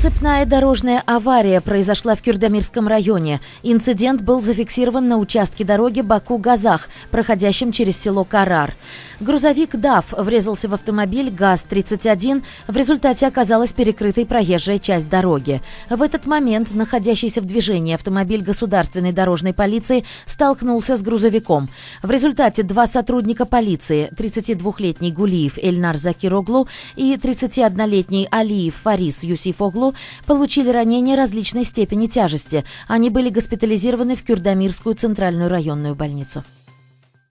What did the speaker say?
Цепная дорожная авария произошла в Кюрдамирском районе. Инцидент был зафиксирован на участке дороги Баку-Газах, проходящем через село Карар. Грузовик «ДАФ» врезался в автомобиль ГАЗ-31, в результате оказалась перекрытой проезжая часть дороги. В этот момент находящийся в движении автомобиль государственной дорожной полиции столкнулся с грузовиком. В результате два сотрудника полиции, 32-летний Гулиев Эльнар Закироглу и 31-летний Алиев Фарис Юсифоглу, получили ранения различной степени тяжести. Они были госпитализированы в Кюрдамирскую центральную районную больницу.